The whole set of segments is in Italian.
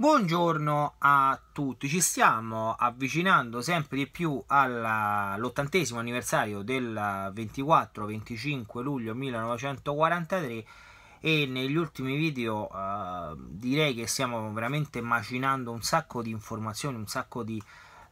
Buongiorno a tutti, ci stiamo avvicinando sempre di più all'ottantesimo anniversario del 24-25 luglio 1943 e negli ultimi video eh, direi che stiamo veramente macinando un sacco di informazioni, un sacco di,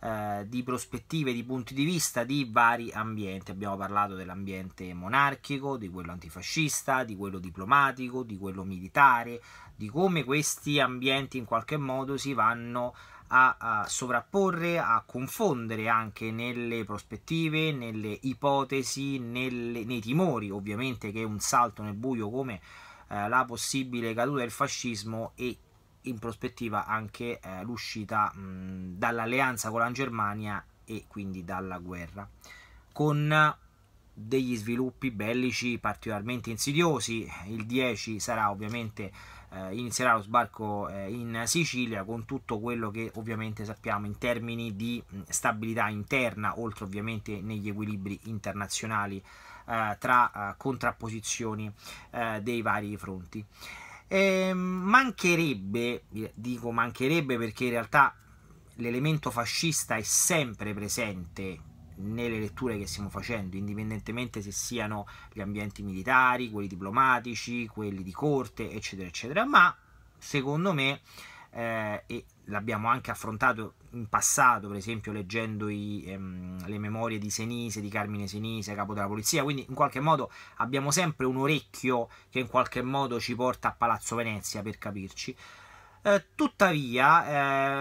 eh, di prospettive, di punti di vista di vari ambienti. Abbiamo parlato dell'ambiente monarchico, di quello antifascista, di quello diplomatico, di quello militare, di come questi ambienti in qualche modo si vanno a, a, sovrapporre, a confondere anche nelle prospettive, nelle ipotesi, nelle, nei timori ovviamente che è un salto nel buio come eh, la possibile caduta del fascismo e in prospettiva anche eh, l'uscita mh, dall'alleanza con la Germania e quindi dalla guerra. Con degli sviluppi bellici particolarmente insidiosi, il 10 sarà ovviamente eh, inizierà lo sbarco eh, in Sicilia con tutto quello che ovviamente sappiamo in termini di mm, stabilità interna, oltre ovviamente negli equilibri internazionali eh, tra contrapposizioni dei vari fronti. Ehm, eh, mancherebbe, dico mancherebbe perché in realtà l'elemento fascista è sempre presente nelle letture che stiamo facendo, indipendentemente se siano gli ambienti militari, quelli diplomatici, quelli di corte, eccetera, eccetera. Ma secondo me, eh, e l'abbiamo anche affrontato in passato, per esempio leggendo i, ehm, le memorie di Senise, di Carmine Senise, capo della polizia, quindi in qualche modo abbiamo sempre un orecchio che in qualche modo ci porta a Palazzo Venezia per capirci. Eh, tuttavia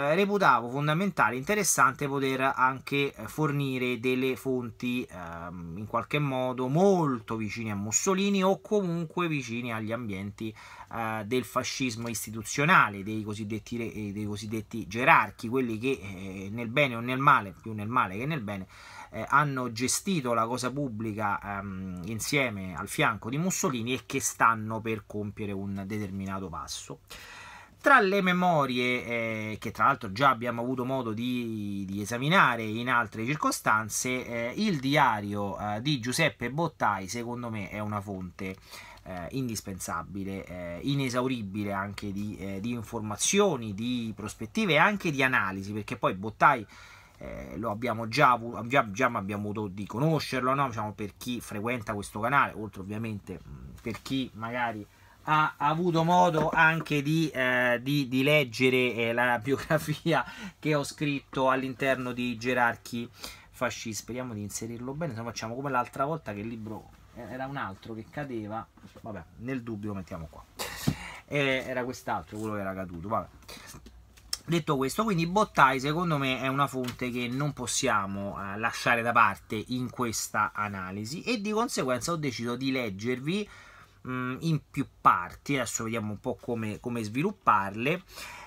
eh, reputavo fondamentale interessante poter anche eh, fornire delle fonti eh, in qualche modo molto vicine a Mussolini o comunque vicine agli ambienti eh, del fascismo istituzionale, dei cosiddetti, dei cosiddetti gerarchi, quelli che nel bene o nel male, più nel male che nel bene, hanno gestito la cosa pubblica ehm, insieme al fianco di Mussolini e che stanno per compiere un determinato passo. Tra le memorie, eh, che tra l'altro già abbiamo avuto modo di, di esaminare in altre circostanze, eh, il diario eh, di Giuseppe Bottai, secondo me, è una fonte eh, indispensabile, eh, inesauribile anche di, eh, di, informazioni, di prospettive e anche di analisi, perché poi Bottai eh, lo abbiamo già avuto, già, già abbiamo avuto di conoscerlo, no? diciamo, per chi frequenta questo canale, oltre ovviamente per chi magari ha avuto modo anche di, eh, di, di leggere eh, la biografia che ho scritto all'interno di Gerarchi Fascisti. Speriamo di inserirlo bene, se no facciamo come l'altra volta che il libro era un altro che cadeva. Vabbè, nel dubbio lo mettiamo qua. Eh, era quest'altro quello che era caduto. Vabbè. Detto questo, quindi Bottai secondo me è una fonte che non possiamo eh, lasciare da parte in questa analisi e di conseguenza ho deciso di leggervi mh, mm, in più parti, adesso vediamo un po' come, come svilupparle,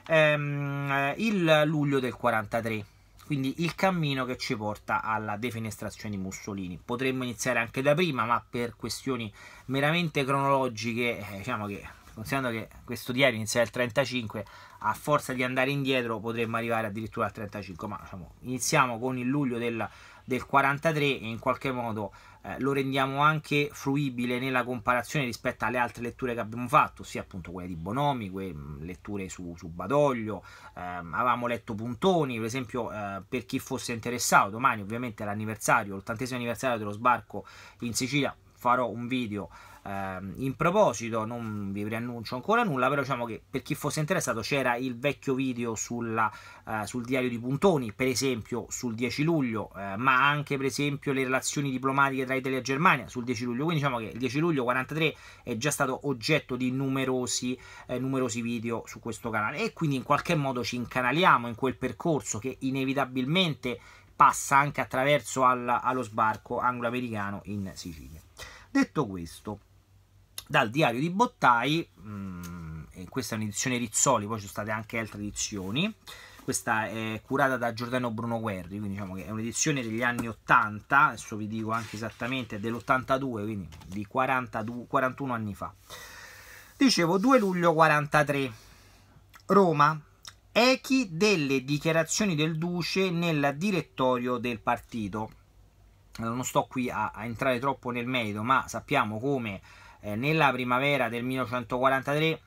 ehm, eh, il luglio del 43 quindi il cammino che ci porta alla defenestrazione di Mussolini. Potremmo iniziare anche da prima, ma per questioni meramente cronologiche, eh, diciamo che considerando che questo diario inizia al 35, a forza di andare indietro potremmo arrivare addirittura al 35, ma diciamo, iniziamo con il luglio del, del 43 e in qualche modo eh, lo rendiamo anche fruibile nella comparazione rispetto alle altre letture che abbiamo fatto, ossia appunto quelle di Bonomi, quelle mm, letture su, su Badoglio, ehm, avevamo letto Puntoni, per esempio eh, per chi fosse interessato, domani ovviamente l'anniversario, l'ottantesimo anniversario dello sbarco in Sicilia, farò un video Uh, in proposito, non vi preannuncio ancora nulla, però diciamo che per chi fosse interessato c'era il vecchio video sulla, uh, sul diario di Puntoni, per esempio sul 10 luglio, uh, ma anche per esempio le relazioni diplomatiche tra Italia e Germania sul 10 luglio. Quindi diciamo che il 10 luglio 43 è già stato oggetto di numerosi, eh, numerosi video su questo canale e quindi in qualche modo ci incanaliamo in quel percorso che inevitabilmente passa anche attraverso al, allo sbarco anglo-americano in Sicilia. Detto questo, dal diario di Bottai, mh, mm, questa è un'edizione Rizzoli, poi ci sono state anche altre edizioni, questa è curata da Giordano Bruno Guerri, quindi diciamo che è un'edizione degli anni 80, adesso vi dico anche esattamente, dell'82, quindi di 42, 41 anni fa. Dicevo, 2 luglio 43, Roma, echi delle dichiarazioni del Duce nel direttorio del partito. Non sto qui a, a entrare troppo nel merito, ma sappiamo come eh, nella primavera del 1943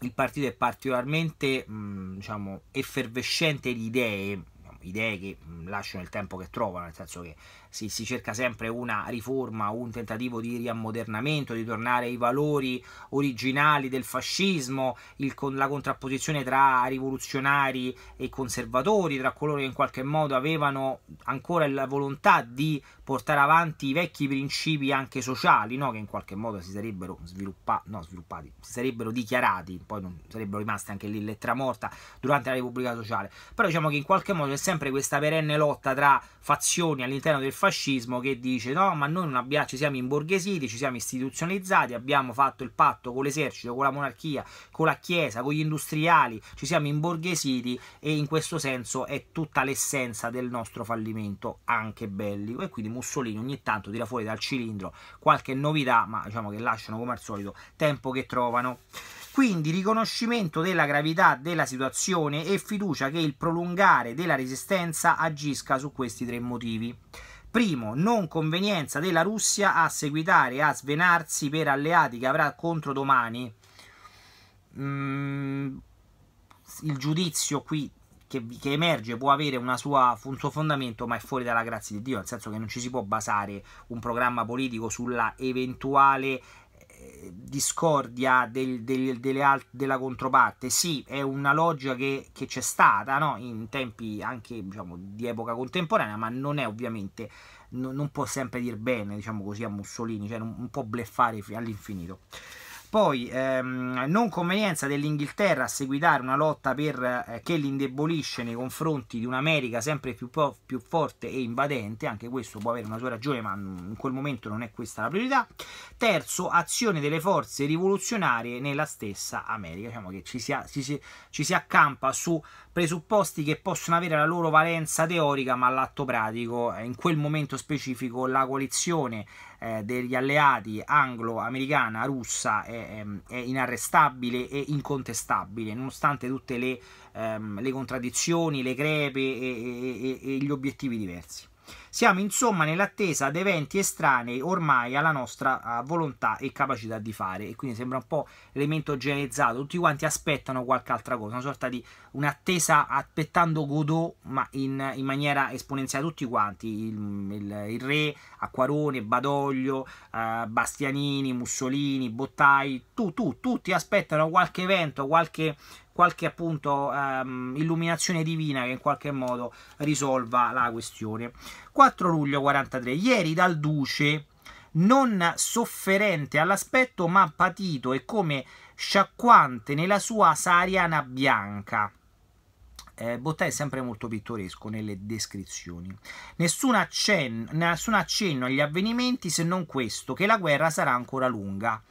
il partito è particolarmente mh, diciamo, effervescente di idee, diciamo, idee che lasciano il tempo che trovano, nel senso che si, si, cerca sempre una riforma, un tentativo di riammodernamento, di tornare ai valori originali del fascismo, il, con la contrapposizione tra rivoluzionari e conservatori, tra coloro che in qualche modo avevano ancora la volontà di portare avanti i vecchi principi anche sociali, no? che in qualche modo si sarebbero sviluppa no, sviluppati, si sarebbero dichiarati, poi non sarebbero rimaste anche lì lettera morta durante la Repubblica Sociale. Però diciamo che in qualche modo c'è sempre questa perenne lotta tra fazioni all'interno del fascismo che dice no, ma noi non abbiamo, ci siamo imborghesiti, ci siamo istituzionalizzati, abbiamo fatto il patto con l'esercito, con la monarchia, con la Chiesa, con gli industriali, ci siamo imborghesiti e in questo senso è tutta l'essenza del nostro fallimento, anche bellico. E quindi Mussolini ogni tanto tira fuori dal cilindro qualche novità, ma diciamo che lasciano come al solito tempo che trovano. Quindi riconoscimento della gravità della situazione e fiducia che il prolungare della resistenza agisca su questi tre motivi. Primo, non convenienza della Russia a seguitare, a svenarsi per alleati che avrà contro domani. Mm, il giudizio qui che, che, emerge può avere sua, un suo fondamento, ma è fuori dalla grazia di Dio, nel senso che non ci si può basare un programma politico sulla eventuale discordia del, del, delle, della controparte. Sì, è una logica che, c'è stata no? in tempi anche diciamo, di epoca contemporanea, ma non è ovviamente, non, non può sempre dir bene, diciamo così, a Mussolini, cioè non, non può bleffare all'infinito. Poi ehm, non convenienza dell'Inghilterra a seguitare una lotta per, eh, che l'indebolisce nei confronti di un'America sempre più, più, forte e invadente, anche questo può avere una sua ragione ma in quel momento non è questa la priorità. Terzo, azione delle forze rivoluzionarie nella stessa America, diciamo che ci si, ci ci si accampa su presupposti che possono avere la loro valenza teorica, ma all'atto pratico, eh, in quel momento specifico, la coalizione eh, degli alleati anglo-americana, russa è, ehm, è, inarrestabile e incontestabile, nonostante tutte le, ehm, le contraddizioni, le crepe e, e, e, e gli obiettivi diversi. Siamo insomma nell'attesa ad eventi estranei ormai alla nostra eh, volontà e capacità di fare e quindi sembra un po' elemento generalizzato, tutti quanti aspettano qualche altra cosa, una sorta di un'attesa aspettando Godot ma in, in maniera esponenziale tutti quanti, il, il, il re, Acquarone, Badoglio, eh, Bastianini, Mussolini, Bottai, tu, tu, tutti aspettano qualche evento, qualche qualche appunto ehm, illuminazione divina che in qualche modo risolva la questione. 4 luglio 43, ieri dal Duce, non sofferente all'aspetto ma patito e come sciacquante nella sua sariana bianca. Eh, Bottà è sempre molto pittoresco nelle descrizioni. Nessun accenno, nessun accenno agli avvenimenti se non questo, che la guerra sarà ancora lunga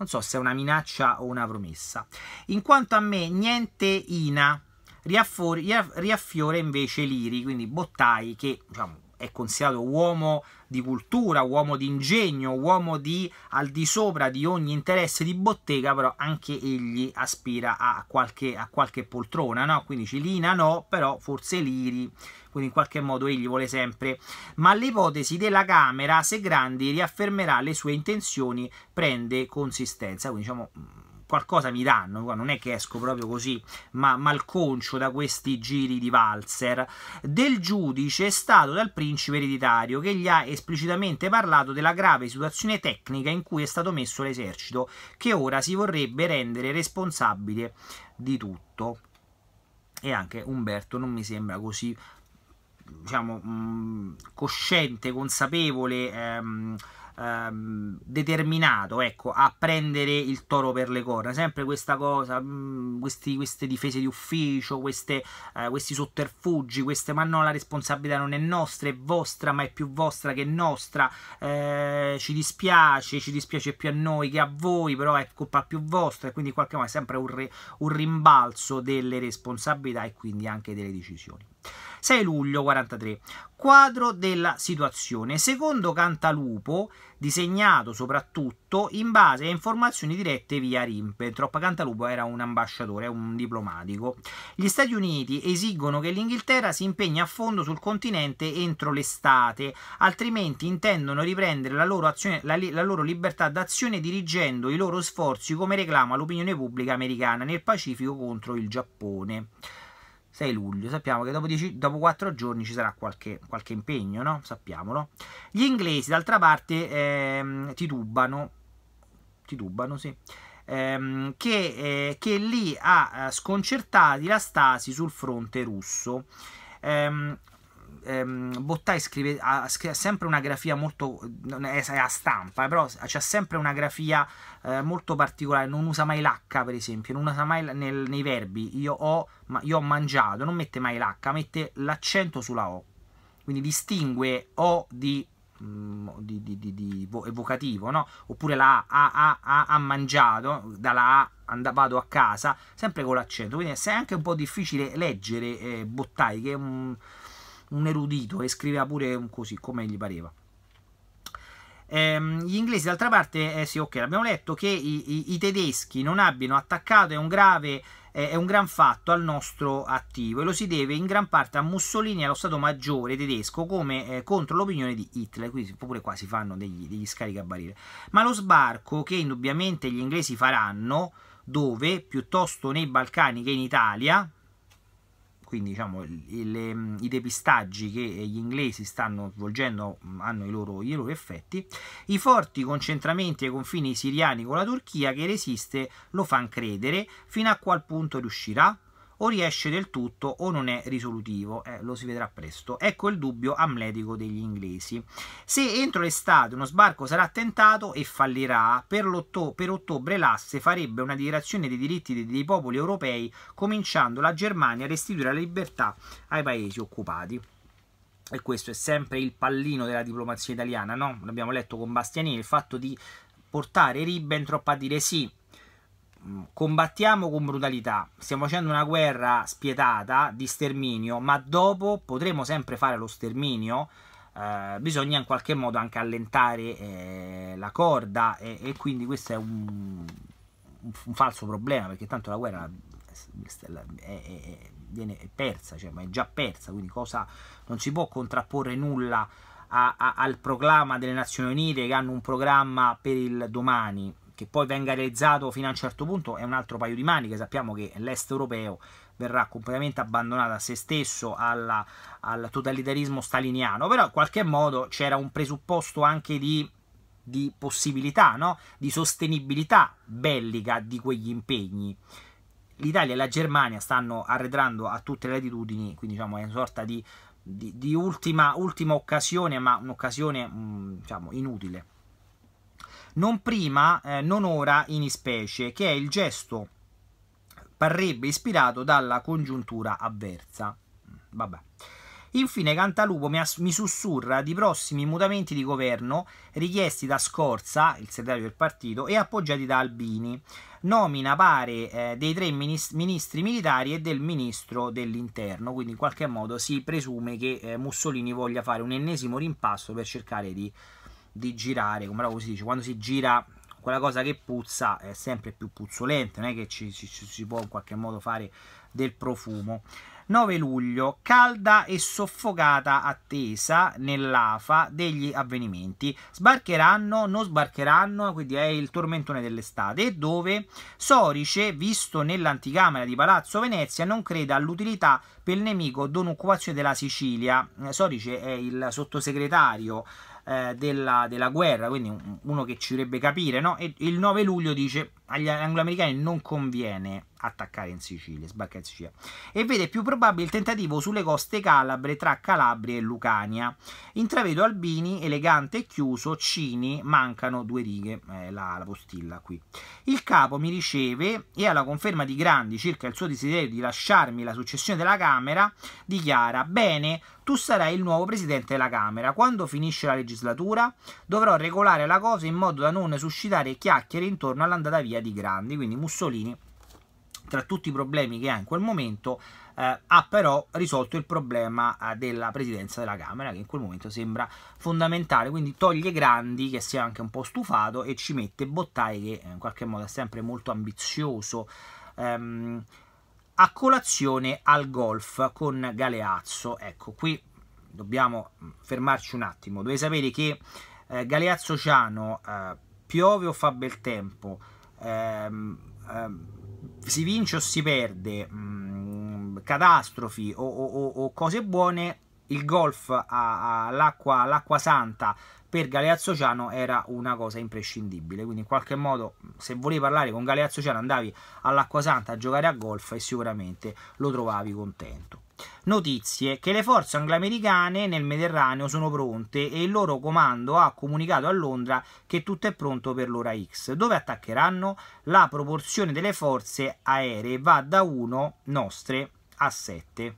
non so se è una minaccia o una promessa. In quanto a me, niente Ina, riaffiora invece Liri, quindi Bottai che diciamo, è considerato uomo di cultura, uomo di ingegno, uomo di al di sopra di ogni interesse di bottega, però anche egli aspira a qualche, a qualche poltrona, no? Quindi Cilina no, però forse Liri quindi in qualche modo egli vuole sempre, ma l'ipotesi della Camera, se Grandi riaffermerà le sue intenzioni, prende consistenza, quindi diciamo qualcosa mi danno, non è che esco proprio così, ma malconcio da questi giri di valzer, del giudice è stato dal principe ereditario che gli ha esplicitamente parlato della grave situazione tecnica in cui è stato messo l'esercito, che ora si vorrebbe rendere responsabile di tutto. E anche Umberto non mi sembra così diciamo, mh, cosciente, consapevole, ehm, ehm, determinato ecco, a prendere il toro per le corna. Sempre questa cosa, mh, questi, queste difese di ufficio, queste, eh, questi sotterfugi, queste ma no, la responsabilità non è nostra, è vostra, ma è più vostra che nostra. Eh, ci dispiace, ci dispiace più a noi che a voi, però è colpa più vostra e quindi in qualche modo è sempre un, re, un rimbalzo delle responsabilità e quindi anche delle decisioni. 6 luglio 43. Quadro della situazione. Secondo Cantalupo, disegnato soprattutto in base a informazioni dirette via Ribbentrop. Cantalupo era un ambasciatore, un diplomatico. Gli Stati Uniti esigono che l'Inghilterra si impegni a fondo sul continente entro l'estate, altrimenti intendono riprendere la loro, azione, la, la loro libertà d'azione dirigendo i loro sforzi come reclama l'opinione pubblica americana nel Pacifico contro il Giappone. 6 luglio, sappiamo che dopo, 10, dopo 4 giorni ci sarà qualche, qualche, impegno, no? Sappiamolo. Gli inglesi, d'altra parte, ehm, titubano, titubano, sì, ehm, che, eh, che, lì ha eh, sconcertati la stasi sul fronte russo. Ehm, ehm, Bottai scrive, ha, scrive, sempre una grafia molto, è, è a stampa, eh, però c'è sempre una grafia eh, molto particolare, non usa mai l'H per esempio, non usa mai nel, nei verbi, io ho, io ho mangiato, non mette mai l'H, mette l'accento sulla O, quindi distingue O di mm, di, di, di, di, evocativo, no? oppure la A, A, A, ha mangiato, dalla A and- vado a casa, sempre con l'accento, quindi è anche un po' difficile leggere eh, Bottai, che è un, un erudito e scriveva pure così come gli pareva. Ehm, gli inglesi, d'altra parte, eh, sì, ok, abbiamo letto che i, i, i tedeschi non abbiano attaccato è un grave è un gran fatto al nostro attivo e lo si deve in gran parte a Mussolini e allo Stato Maggiore tedesco come eh, contro l'opinione di Hitler, Qui pure qua si fanno degli, degli scaricabarile. Ma lo sbarco che indubbiamente gli inglesi faranno, dove piuttosto nei Balcani che in Italia, quindi diciamo, le, mm, i depistaggi che eh, gli inglesi stanno svolgendo mm, hanno i loro, i loro effetti, i forti concentramenti ai confini siriani con la Turchia che resiste lo fanno credere fino a qual punto riuscirà, o riesce del tutto o non è risolutivo, eh, lo si vedrà presto. Ecco il dubbio amletico degli inglesi. Se entro l'estate uno sbarco sarà tentato e fallirà, per, per ottobre l'asse farebbe una dichiarazione dei diritti dei, dei popoli europei, cominciando la Germania a restituire la libertà ai paesi occupati e questo è sempre il pallino della diplomazia italiana, no? L'abbiamo letto con Bastianini, il fatto di portare Ribbentrop a dire sì, Mm, combattiamo con brutalità, stiamo facendo una guerra spietata di sterminio, ma dopo potremo sempre fare lo sterminio. Eh, bisogna in qualche modo anche allentare eh, la corda e, e, quindi questo è un, un, falso problema perché tanto la guerra è, è, è, viene persa, cioè, ma è già persa, quindi cosa, non si può contrapporre nulla a, a, al proclama delle Nazioni Unite che hanno un programma per il domani che poi venga realizzato fino a un certo punto è un altro paio di maniche, sappiamo che l'est europeo verrà completamente abbandonato a se stesso, alla, al totalitarismo staliniano, però in qualche modo c'era un presupposto anche di, di possibilità, no? di sostenibilità bellica di quegli impegni. L'Italia e la Germania stanno arretrando a tutte le latitudini, quindi diciamo è una sorta di, di, di ultima, ultima, occasione, ma un'occasione mm, diciamo, inutile non prima, eh, non ora in specie, che è il gesto parrebbe ispirato dalla congiuntura avversa. Mm, vabbè. Infine Cantalupo mi, mi, sussurra di prossimi mutamenti di governo richiesti da Scorza, il segretario del partito, e appoggiati da Albini. Nomina pare eh, dei tre minist ministri militari e del ministro dell'interno, quindi in qualche modo si presume che eh, Mussolini voglia fare un ennesimo rimpasto per cercare di di girare, come si dice, quando si gira quella cosa che puzza è sempre più puzzolente, non è che ci, ci, ci si può in qualche modo fare del profumo. 9 luglio, calda e soffocata attesa nell'AFA degli avvenimenti. Sbarcheranno, non sbarcheranno, quindi è il tormentone dell'estate, dove Sorice, visto nell'anticamera di Palazzo Venezia, non creda all'utilità per il nemico d'un'occupazione della Sicilia. Eh, Sorice è il sottosegretario eh, della, della, guerra, quindi uno che ci dovrebbe capire, no? E il 9 luglio dice agli angloamericani non conviene attaccare in Sicilia, sbarcare in Sicilia. E vede più probabile il tentativo sulle coste calabre tra Calabria e Lucania. Intravedo Albini, elegante e chiuso, Cini, mancano due righe, eh, la, la postilla qui. Il capo mi riceve e alla conferma di Grandi circa il suo desiderio di lasciarmi la successione della Camera, dichiara, bene, tu sarai il nuovo presidente della Camera. Quando finisce la legislatura dovrò regolare la cosa in modo da non suscitare chiacchiere intorno all'andata via di Grandi, quindi Mussolini tra tutti i problemi che ha in quel momento, eh, ha però risolto il problema eh, della presidenza della Camera, che in quel momento sembra fondamentale. Quindi toglie Grandi, che si è anche un po' stufato, e ci mette Bottai, che eh, in qualche modo è sempre molto ambizioso. Ehm, a colazione al golf con Galeazzo. Ecco, qui dobbiamo mm, fermarci un attimo. Dovete sapere che eh, Galeazzo Ciano eh, piove o fa bel tempo. Ehm, ehm, si vince o si perde, mh, mm, catastrofi o, o, o, cose buone, il golf l'acqua santa per Galeazzo Ciano era una cosa imprescindibile. Quindi, in qualche modo, se volevi parlare con Galeazzo Ciano, andavi all'Acqua Santa a giocare a golf e sicuramente lo trovavi contento. Notizie che le forze angloamericane nel Mediterraneo sono pronte e il loro comando ha comunicato a Londra che tutto è pronto per l'ora X. Dove attaccheranno? La proporzione delle forze aeree va da 1 nostre a 7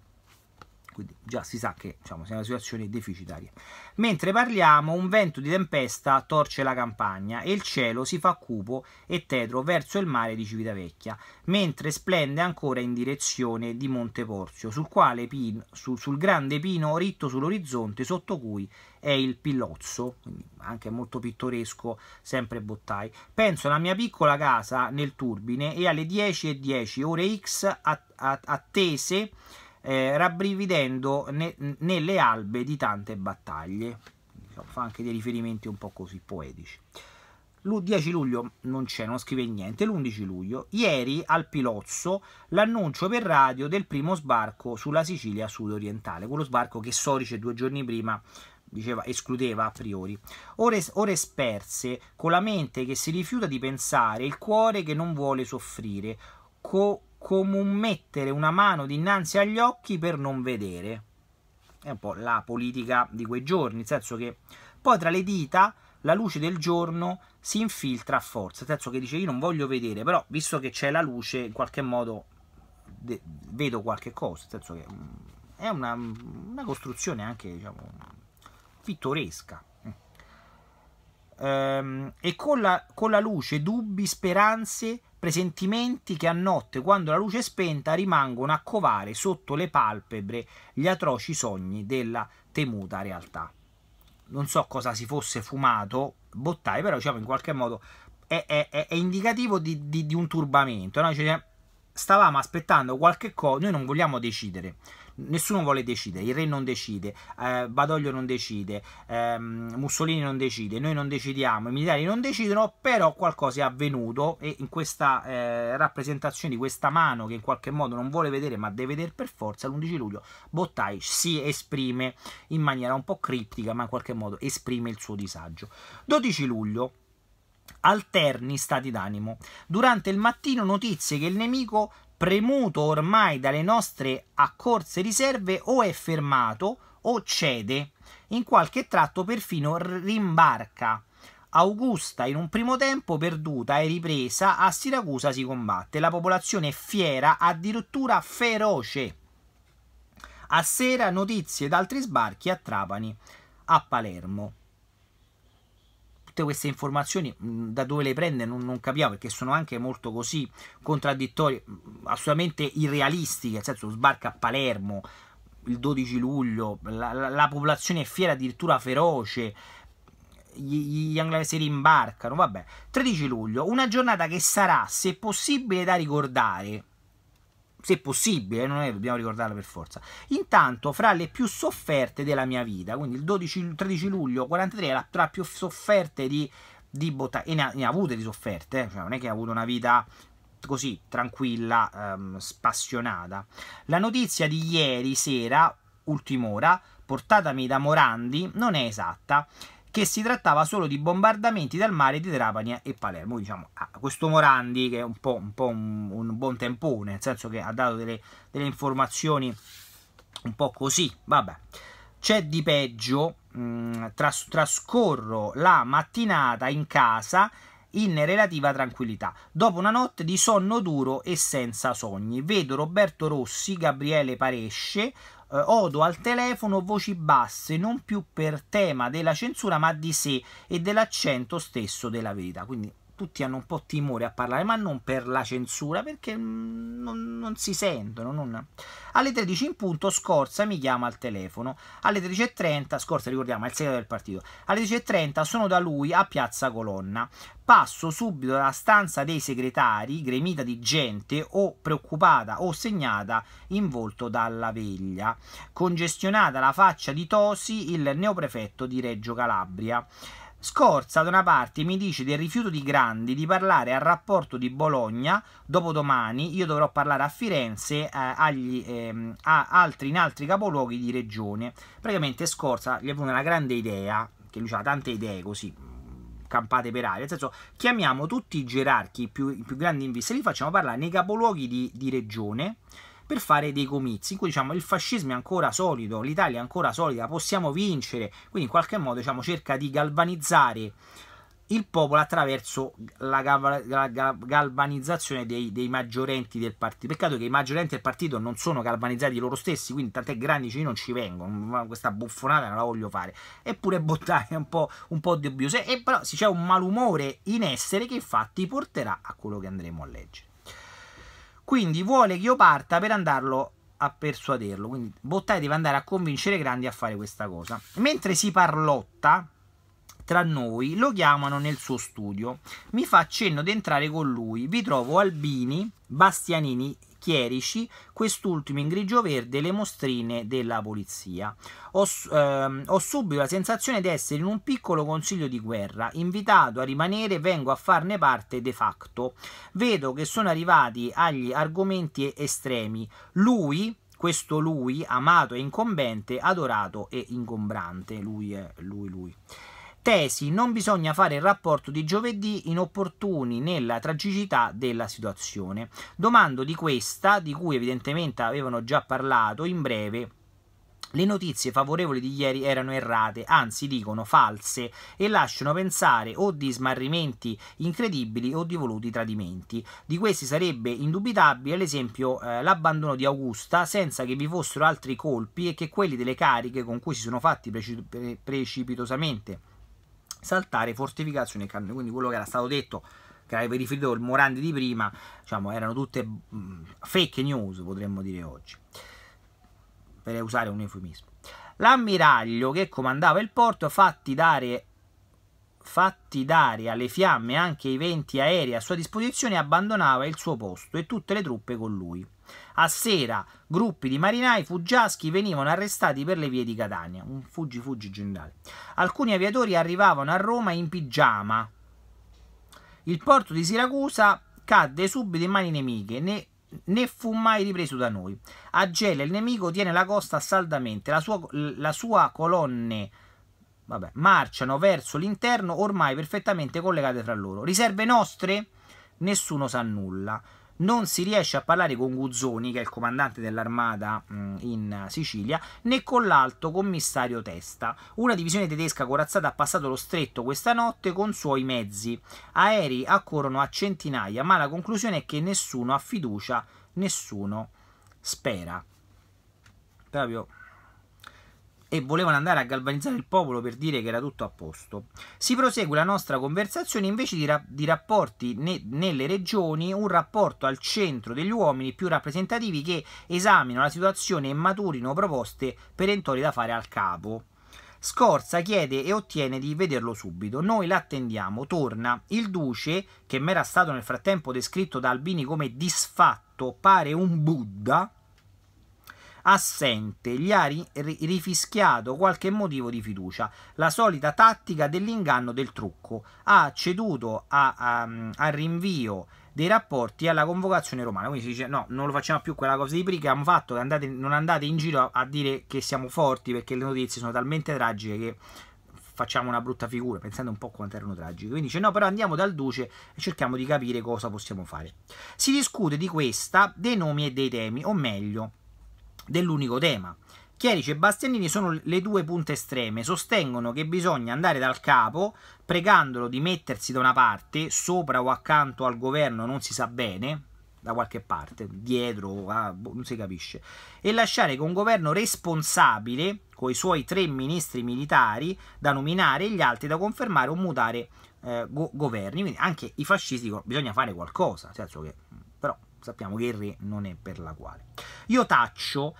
quindi già si sa che diciamo, siamo in una situazione deficitaria. Mentre parliamo, un vento di tempesta torce la campagna e il cielo si fa cupo e tetro verso il mare di Civitavecchia, mentre splende ancora in direzione di Monte Porzio, sul, pin, sul, sul grande pino ritto sull'orizzonte sotto cui è il Pillozzo, anche molto pittoresco, sempre Bottai. Penso alla mia piccola casa nel Turbine e alle 10.10 10, ore X attese eh, rabbrividendo ne, nelle albe di tante battaglie. Diciamo, fa anche dei riferimenti un po' così poetici. 10 luglio non c'è, non scrive niente. L'11 luglio, ieri al Pilozzo, l'annuncio per radio del primo sbarco sulla Sicilia sudorientale, quello sbarco che Sorice due giorni prima diceva, escludeva a priori. Ore, ore, sperse, con la mente che si rifiuta di pensare, il cuore che non vuole soffrire, co come un mettere una mano dinanzi agli occhi per non vedere. È un po' la politica di quei giorni, nel senso che poi tra le dita la luce del giorno si infiltra a forza, nel senso che dice io non voglio vedere, però visto che c'è la luce in qualche modo vedo qualche cosa, nel senso che mm, è una, una costruzione anche diciamo, pittoresca. Ehm, e con la, con la luce dubbi, speranze, presentimenti che a notte, quando la luce è spenta, rimangono a covare sotto le palpebre gli atroci sogni della temuta realtà. Non so cosa si fosse fumato, bottai, però diciamo in qualche modo è, è, è indicativo di, di, di, un turbamento. No? Cioè, stavamo aspettando qualche cosa, noi non vogliamo decidere nessuno vuole decidere, il re non decide, eh, Badoglio non decide, ehm, Mussolini non decide, noi non decidiamo, i militari non decidono, però qualcosa è avvenuto e in questa eh, rappresentazione di questa mano che in qualche modo non vuole vedere ma deve vedere per forza, l'11 luglio Bottai si esprime in maniera un po' criptica ma in qualche modo esprime il suo disagio. 12 luglio alterni stati d'animo. Durante il mattino notizie che il nemico premuto ormai dalle nostre accorse riserve o è fermato o cede, in qualche tratto perfino rimbarca. Augusta in un primo tempo perduta e ripresa a Siracusa si combatte, la popolazione è fiera, addirittura feroce. A sera notizie d'altri sbarchi a Trapani, a Palermo tutte queste informazioni mm, da dove le prende non, non, capiamo perché sono anche molto così contraddittorie, mm, assolutamente irrealistiche, nel senso sbarca a Palermo il 12 luglio, la, la, la popolazione è fiera addirittura feroce, gli, gli inglesi rimbarcano, vabbè, 13 luglio, una giornata che sarà se possibile da ricordare se possibile, eh, non è, dobbiamo ricordarla per forza. Intanto, fra le più sofferte della mia vita, quindi il 12, il 13 luglio 43 era tra più sofferte di, di Botta, e ne ha, ne ha, avute di sofferte, eh, cioè non è che ha avuto una vita così tranquilla, ehm, spassionata. La notizia di ieri sera, ultim'ora, portatami da Morandi, non è esatta che si trattava solo di bombardamenti dal mare di Trapani e Palermo. Diciamo, ah, questo Morandi, che è un po', un, po un, un, buon tempone, nel senso che ha dato delle, delle informazioni un po' così, vabbè. C'è di peggio, mm, tras trascorro la mattinata in casa in relativa tranquillità. Dopo una notte di sonno duro e senza sogni, vedo Roberto Rossi, Gabriele Paresce, eh, odo al telefono voci basse non più per tema della censura ma di sé e dell'accento stesso della verità. Quindi tutti hanno un po' timore a parlare, ma non per la censura, perché mm, non, non si sentono. Non... Alle 13 in punto Scorza mi chiama al telefono, alle 13.30, Scorza ricordiamo è il segretario del partito, alle 13.30 sono da lui a Piazza Colonna. Passo subito dalla stanza dei segretari, gremita di gente o preoccupata o segnata in volto dalla veglia. Congestionata la faccia di Tosi, il neoprefetto di Reggio Calabria. Scorza da una parte mi dice del rifiuto di Grandi di parlare al rapporto di Bologna dopodomani, io dovrò parlare a Firenze, eh, agli, ehm, a altri, in altri capoluoghi di regione. Praticamente Scorza gli è venuta una grande idea, che lui ha tante idee così campate per aria, nel senso chiamiamo tutti i gerarchi, più, più grandi in vista, e li facciamo parlare nei capoluoghi di, di regione per fare dei comizi in cui diciamo il fascismo è ancora solido, l'Italia è ancora solida, possiamo vincere, quindi in qualche modo diciamo, cerca di galvanizzare il popolo attraverso la, gal la gal galvanizzazione dei, dei, maggiorenti del partito. Peccato che i maggiorenti del partito non sono galvanizzati loro stessi, quindi tant'è grandi non ci vengono. Questa buffonata non la voglio fare. Eppure Bottani è un po', un po dubbioso. E però c'è un malumore in essere che infatti porterà a quello che andremo a leggere. Quindi vuole che io parta per andarlo a persuaderlo. Quindi Bottai deve andare a convincere Grandi a fare questa cosa. Mentre si parlotta tra noi, lo chiamano nel suo studio. Mi fa cenno di entrare con lui. Vi trovo Albini, Bastianini chierici, quest'ultimo in grigio-verde, le mostrine della polizia. Ho, ehm, ho subito la sensazione di essere in un piccolo consiglio di guerra, invitato a rimanere vengo a farne parte de facto. Vedo che sono arrivati agli argomenti estremi. Lui, questo lui, amato e incombente, adorato e ingombrante, lui è lui lui tesi non bisogna fare il rapporto di giovedì inopportuni nella tragicità della situazione. Domando di questa, di cui evidentemente avevano già parlato, in breve le notizie favorevoli di ieri erano errate, anzi dicono false e lasciano pensare o di smarrimenti incredibili o di voluti tradimenti. Di questi sarebbe indubitabile ad esempio eh, l'abbandono di Augusta senza che vi fossero altri colpi e che quelli delle cariche con cui si sono fatti preci- precipitosamente saltare fortificazioni e cannoni. Quindi quello che era stato detto che avevi riferito il Morandi di prima, diciamo, erano tutte mm, fake news, potremmo dire oggi, per usare un eufemismo. L'ammiraglio che comandava il porto, fatti dare fatti d'aria, le fiamme e anche i venti aerei a sua disposizione, abbandonava il suo posto e tutte le truppe con lui. A sera gruppi di marinai fuggiaschi venivano arrestati per le vie di Catania, un fuggi fuggi generale. Alcuni aviatori arrivavano a Roma in pigiama. Il porto di Siracusa cadde subito in mani nemiche, né, né fu mai ripreso da noi. A Gela il nemico tiene la costa saldamente, la sua, la sua colonne vabbè, marciano verso l'interno ormai perfettamente collegate fra loro. Riserve nostre? Nessuno sa nulla. Non si riesce a parlare con Guzzoni, che è il comandante dell'armata mm, in Sicilia, né con l'alto commissario Testa. Una divisione tedesca corazzata ha passato lo stretto questa notte con suoi mezzi. Aerei accorrono a centinaia, ma la conclusione è che nessuno ha fiducia, nessuno spera. Proprio e volevano andare a galvanizzare il popolo per dire che era tutto a posto. Si prosegue la nostra conversazione invece di, ra- di rapporti ne- nelle regioni, un rapporto al centro degli uomini più rappresentativi che esaminano la situazione e maturino proposte perentorie da fare al capo. Scorza chiede e ottiene di vederlo subito. Noi l'attendiamo, torna. Il duce, che m'era stato nel frattempo descritto da Albini come disfatto, pare un Buddha, assente, gli ha rifischiato qualche motivo di fiducia, la solita tattica dell'inganno del trucco, ha ceduto al rinvio dei rapporti alla convocazione romana. Quindi si dice: no, non lo facciamo più quella cosa di prima che abbiamo fatto. Che andate, non andate in giro a, a, dire che siamo forti perché le notizie sono talmente tragiche che facciamo una brutta figura. pensando un po' quanto erano tragiche. Quindi dice: no, però andiamo dal duce e cerchiamo di capire cosa possiamo fare. Si discute di questa, dei nomi e dei temi, o meglio dell'unico tema. Chierici e Bastianini sono le due punte estreme, sostengono che bisogna andare dal capo pregandolo di mettersi da una parte, sopra o accanto al governo non si sa bene, da qualche parte, dietro, ah, boh, non si capisce, e lasciare che un governo responsabile, con i suoi tre ministri militari da nominare e gli altri da confermare o mutare eh, go governi, quindi anche i fascisti dicono bisogna fare qualcosa, nel senso che sappiamo che il re non è per la quale. Io taccio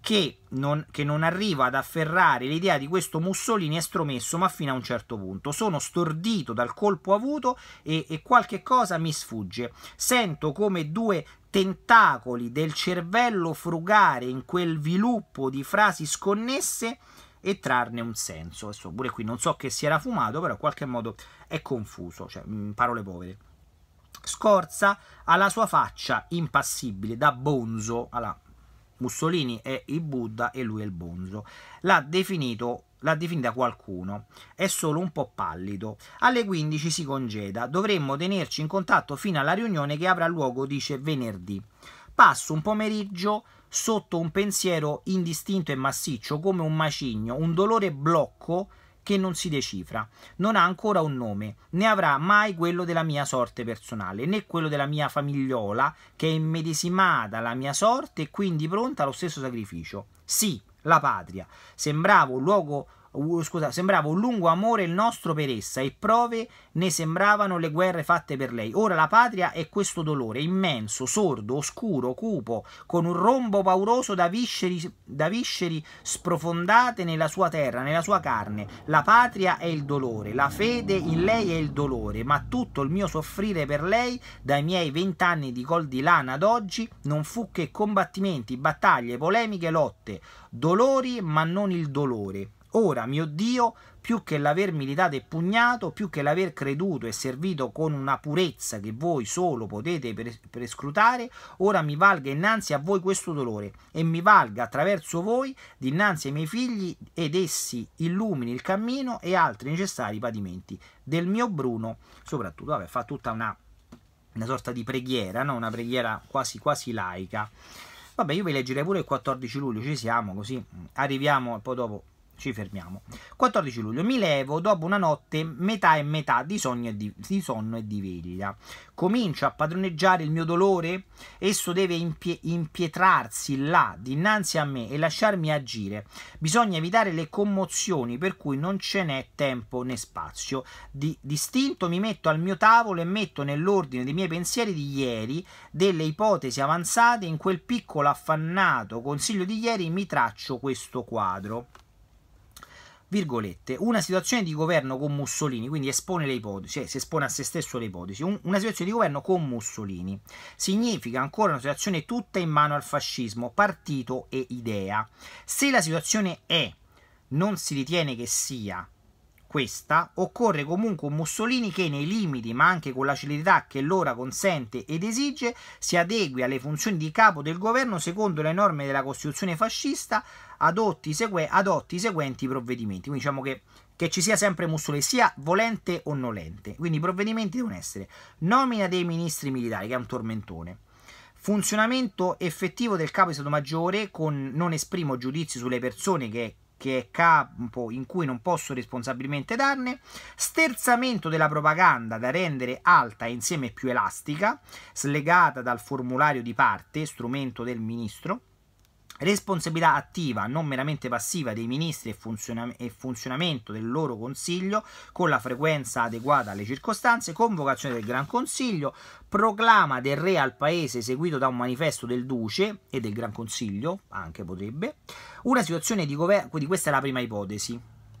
che non, che non, arriva ad afferrare l'idea di questo Mussolini estromesso, ma fino a un certo punto. Sono stordito dal colpo avuto e, e qualche cosa mi sfugge. Sento come due tentacoli del cervello frugare in quel viluppo di frasi sconnesse e trarne un senso. Adesso pure qui non so che si era fumato, però in qualche modo è confuso, cioè parole povere scorza alla sua faccia impassibile da bonzo. Allora, Mussolini è il Buddha e lui è il bonzo. L'ha definito l'ha definita qualcuno, è solo un po' pallido. Alle 15 si congeda, dovremmo tenerci in contatto fino alla riunione che avrà luogo, dice venerdì. Passo un pomeriggio sotto un pensiero indistinto e massiccio, come un macigno, un dolore blocco che non si decifra. Non ha ancora un nome, né avrà mai quello della mia sorte personale, né quello della mia famigliola, che è immedesimata alla mia sorte e quindi pronta allo stesso sacrificio. Sì, la patria. Sembrava un luogo scusa, sembrava un lungo amore il nostro per essa e prove ne sembravano le guerre fatte per lei. Ora la patria è questo dolore immenso, sordo, oscuro, cupo, con un rombo pauroso da visceri, da visceri sprofondate nella sua terra, nella sua carne. La patria è il dolore, la fede in lei è il dolore, ma tutto il mio soffrire per lei dai miei vent'anni di col di lana ad oggi non fu che combattimenti, battaglie, polemiche, lotte, dolori ma non il dolore. Ora, mio Dio, più che l'aver militato e pugnato, più che l'aver creduto e servito con una purezza che voi solo potete prescrutare, ora mi valga innanzi a voi questo dolore e mi valga attraverso voi, dinanzi ai miei figli, ed essi illumini il cammino e altri necessari padimenti del mio Bruno, soprattutto, vabbè, fa tutta una, una sorta di preghiera, no? una preghiera quasi, quasi laica. Vabbè, io vi leggerei pure il 14 luglio, ci siamo, così mm, arriviamo e poi dopo ci fermiamo. 14 luglio, mi levo dopo una notte metà e metà di, e di, di sonno e di veglia. Comincio a padroneggiare il mio dolore? Esso deve impie, impietrarsi là, dinanzi a me, e lasciarmi agire. Bisogna evitare le commozioni, per cui non ce n'è tempo né spazio. Di, distinto mi metto al mio tavolo e metto nell'ordine dei miei pensieri di ieri delle ipotesi avanzate in quel piccolo affannato consiglio di ieri mi traccio questo quadro virgolette, una situazione di governo con Mussolini, quindi espone le ipotesi, cioè si espone a se stesso le ipotesi, un, una situazione di governo con Mussolini significa ancora una situazione tutta in mano al fascismo, partito e idea. Se la situazione è, non si ritiene che sia, questa, occorre comunque un Mussolini che nei limiti, ma anche con la celerità che l'ora consente ed esige, si adegui alle funzioni di capo del governo secondo le norme della Costituzione fascista, adotti, i segue, seguenti provvedimenti. Quindi diciamo che, che ci sia sempre Mussolini, sia volente o nolente. Quindi i provvedimenti devono essere nomina dei ministri militari, che è un tormentone. Funzionamento effettivo del capo di Stato Maggiore, con non esprimo giudizi sulle persone che che è campo in cui non posso responsabilmente darne, sterzamento della propaganda da rendere alta e insieme più elastica, slegata dal formulario di parte, strumento del ministro, responsabilità attiva, non meramente passiva, dei ministri e, funziona- e, funzionamento del loro consiglio con la frequenza adeguata alle circostanze, convocazione del Gran Consiglio, proclama del re al paese seguito da un manifesto del duce e del Gran Consiglio, anche potrebbe, una situazione di governo, quindi questa è la prima ipotesi,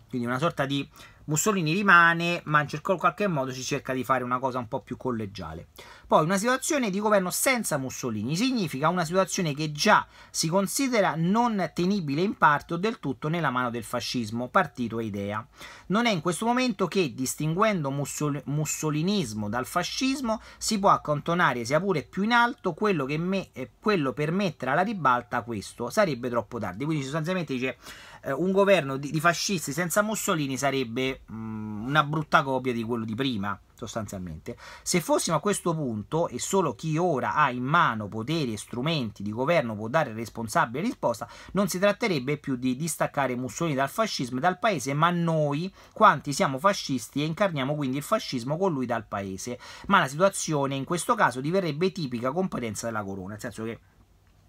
quindi una sorta di Mussolini rimane, ma in qualche modo si cerca di fare una cosa un po' più collegiale. Poi una situazione di governo senza Mussolini significa una situazione che già si considera non tenibile in parte o del tutto nella mano del fascismo, partito e idea. Non è in questo momento che, distinguendo mussol mussolinismo dal fascismo, si può accantonare, sia pure più in alto, quello, che me- eh, quello per mettere alla ribalta questo. Sarebbe troppo tardi. Quindi sostanzialmente dice eh, un governo di, di, fascisti senza Mussolini sarebbe mh, mm, una brutta copia di quello di prima, sostanzialmente. Se fossimo a questo punto, e solo chi ora ha in mano poteri e strumenti di governo può dare responsabile risposta, non si tratterebbe più di distaccare Mussolini dal fascismo e dal paese, ma noi, quanti siamo fascisti e incarniamo quindi il fascismo con lui dal paese. Ma la situazione in questo caso diverrebbe tipica competenza della corona, nel senso che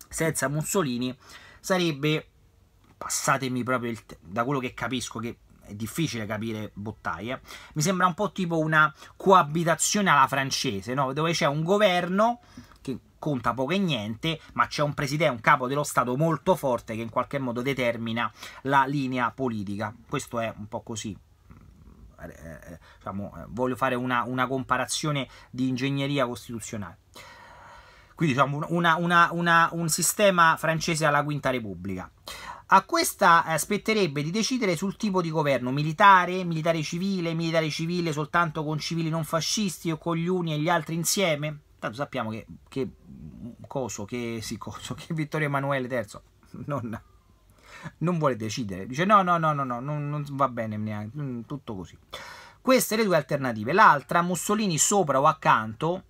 senza Mussolini sarebbe passatemi proprio il, da quello che capisco che è difficile capire Bottaia, mi sembra un po' tipo una coabitazione alla francese, no? dove c'è un governo che conta poco e niente, ma c'è un presidente, un capo dello Stato molto forte che in qualche modo determina la linea politica. Questo è un po' così. Eh, eh, eh diciamo, eh, voglio fare una, una comparazione di ingegneria costituzionale quindi diciamo una, una, una, un sistema francese alla quinta repubblica a questa eh, spetterebbe di decidere sul tipo di governo militare, militare civile, militare civile soltanto con civili non fascisti o con gli uni e gli altri insieme. Tanto sappiamo che, che mm, coso, che sì, coso, che Vittorio Emanuele III non, non vuole decidere. Dice no, no, no, no, no, non, non va bene neanche, mm, tutto così. Queste le due alternative. L'altra, Mussolini sopra o accanto,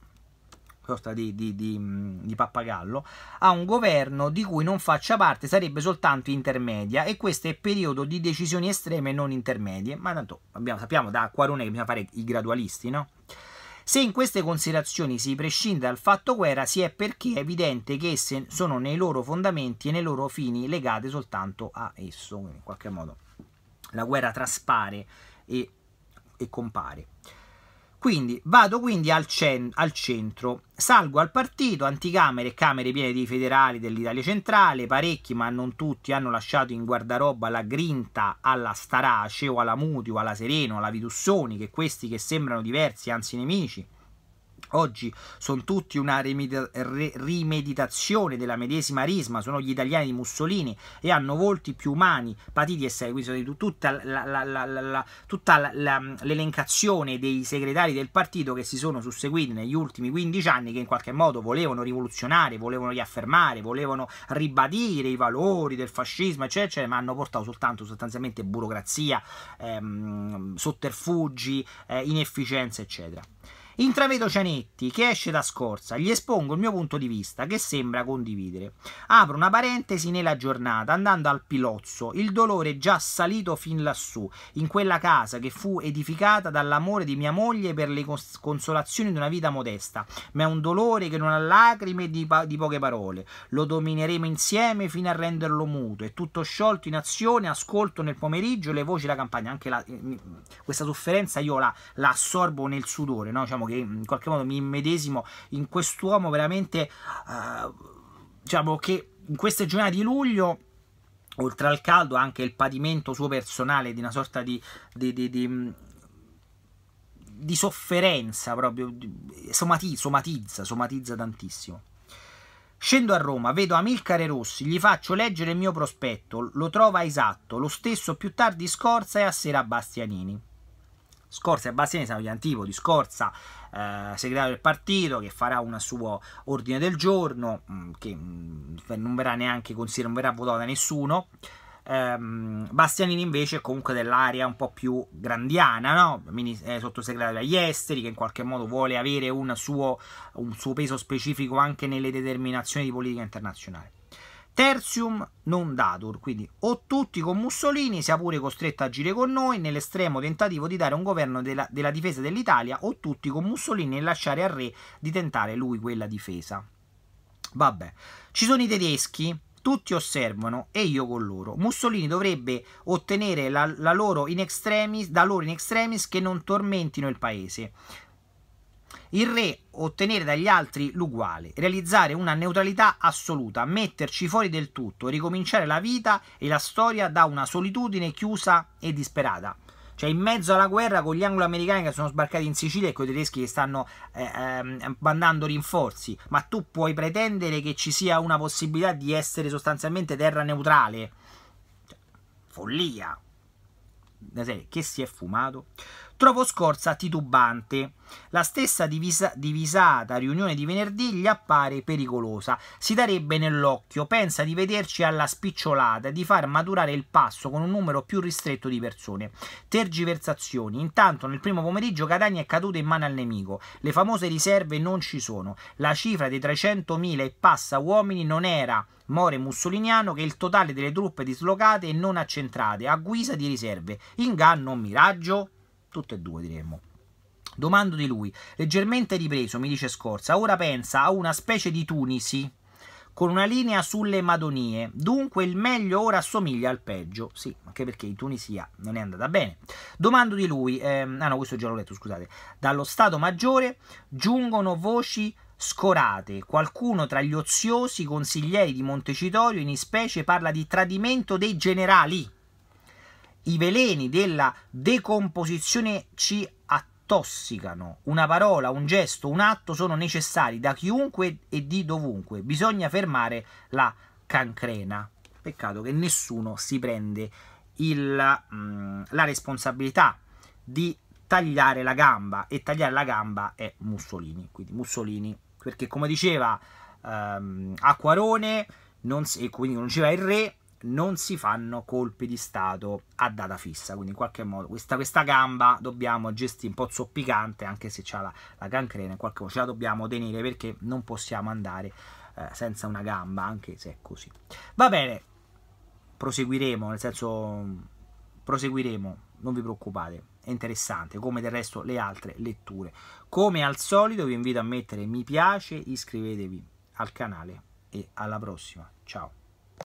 sorta di, di, di, mm, di, pappagallo, a un governo di cui non faccia parte, sarebbe soltanto intermedia e questo è periodo di decisioni estreme e non intermedie, ma tanto abbiamo, sappiamo da Quarone che bisogna fare i gradualisti, no? Se in queste considerazioni si prescinde dal fatto guerra, si è perché è evidente che esse sono nei loro fondamenti e nei loro fini legate soltanto a esso, in qualche modo la guerra traspare e, e compare. Quindi vado quindi al, cen al centro, salgo al partito, anticamere e camere piene di federali dell'Italia centrale, parecchi ma non tutti hanno lasciato in guardaroba la grinta alla Starace o alla Muti o alla Sereno, alla Vitussoni, che questi che sembrano diversi, anzi nemici, Oggi sono tutti una rimeditazione della medesima risma, sono gli italiani di Mussolini e hanno volti più umani, patiti e seri, quindi sono tutta, l'elencazione dei segretari del partito che si sono susseguiti negli ultimi 15 anni che in qualche modo volevano rivoluzionare, volevano riaffermare, volevano ribadire i valori del fascismo, eccetera, eccetera ma hanno portato soltanto sostanzialmente burocrazia, ehm, sotterfugi, eh, inefficienza, eccetera. Intravedo Cianetti che esce da scorza, gli espongo il mio punto di vista che sembra condividere. Apro una parentesi nella giornata andando al Pilozzo, il dolore già salito fin lassù, in quella casa che fu edificata dall'amore di mia moglie per le consolazioni di una vita modesta, ma è un dolore che non ha lacrime di, pa- di poche parole. Lo domineremo insieme fino a renderlo muto e tutto sciolto in azione, ascolto nel pomeriggio le voci della campagna, anche la, eh, questa sofferenza io la, la assorbo nel sudore, no? Diciamo, diciamo che in qualche modo mi immedesimo in quest'uomo veramente, uh, diciamo che in queste giornate di luglio oltre al caldo anche il patimento suo personale di una sorta di, di, di, di, mm, di sofferenza proprio somati, somatizza, somatizza tantissimo scendo a Roma, vedo Amilcare Rossi gli faccio leggere il mio prospetto lo trova esatto, lo stesso più tardi scorsa e a sera a Bastianini Scorza e Bastiani saranno gli antipodi. Scorza, eh, segretario del partito, che farà un suo ordine del giorno, mm, che mm, non verrà neanche considerato, non verrà votato da nessuno. Ehm, Bastianini invece è comunque dell'area un po' più grandiana, no? Eh, sottosegretario agli esteri che in qualche modo vuole avere un suo, un suo peso specifico anche nelle determinazioni di politica internazionale. Tertium non datur, quindi o tutti con Mussolini, sia pure costretto a agire con noi, nell'estremo tentativo di dare un governo della, della difesa dell'Italia, o tutti con Mussolini e lasciare al re di tentare lui quella difesa. Vabbè, ci sono i tedeschi, tutti osservano e io con loro. Mussolini dovrebbe ottenere la, la loro extremis, da loro in extremis che non tormentino il paese il re ottenere dagli altri l'uguale, realizzare una neutralità assoluta, metterci fuori del tutto, ricominciare la vita e la storia da una solitudine chiusa e disperata. Cioè in mezzo alla guerra con gli anglo-americani che sono sbarcati in Sicilia e con i tedeschi che stanno eh, eh, mandando rinforzi, ma tu puoi pretendere che ci sia una possibilità di essere sostanzialmente terra neutrale? Cioè, follia! Che si è fumato? trovo scorza titubante. La stessa divisa, divisata riunione di venerdì gli appare pericolosa. Si darebbe nell'occhio, pensa di vederci alla spicciolata, e di far maturare il passo con un numero più ristretto di persone. Tergiversazioni. Intanto nel primo pomeriggio Catania è caduta in mano al nemico. Le famose riserve non ci sono. La cifra dei 300.000 e passa uomini non era more mussoliniano che il totale delle truppe dislocate e non accentrate a guisa di riserve. Inganno o miraggio? tutte e due diremmo. Domando di lui, leggermente ripreso, mi dice Scorza, ora pensa a una specie di Tunisi con una linea sulle Madonie, dunque il meglio ora assomiglia al peggio, sì, anche perché in Tunisia non è andata bene. Domando di lui, ehm, ah no, questo già l'ho letto, scusate, dallo Stato Maggiore giungono voci scorate, qualcuno tra gli oziosi consiglieri di Montecitorio in specie parla di tradimento dei generali, i veleni della decomposizione ci attossicano. Una parola, un gesto, un atto sono necessari da chiunque e di dovunque. Bisogna fermare la cancrena. Peccato che nessuno si prende il, mm, la responsabilità di tagliare la gamba e tagliare la gamba è Mussolini. Quindi Mussolini, perché come diceva ehm, Acquarone non e quindi non diceva il re, non si fanno colpi di Stato a data fissa, quindi in qualche modo questa, questa gamba dobbiamo gestire un po' zoppicante, anche se c'è la, la cancrena, in qualche modo ce la dobbiamo tenere perché non possiamo andare eh, senza una gamba, anche se è così. Va bene, proseguiremo, nel senso proseguiremo, non vi preoccupate, è interessante, come del resto le altre letture. Come al solito vi invito a mettere mi piace, iscrivetevi al canale e alla prossima, ciao!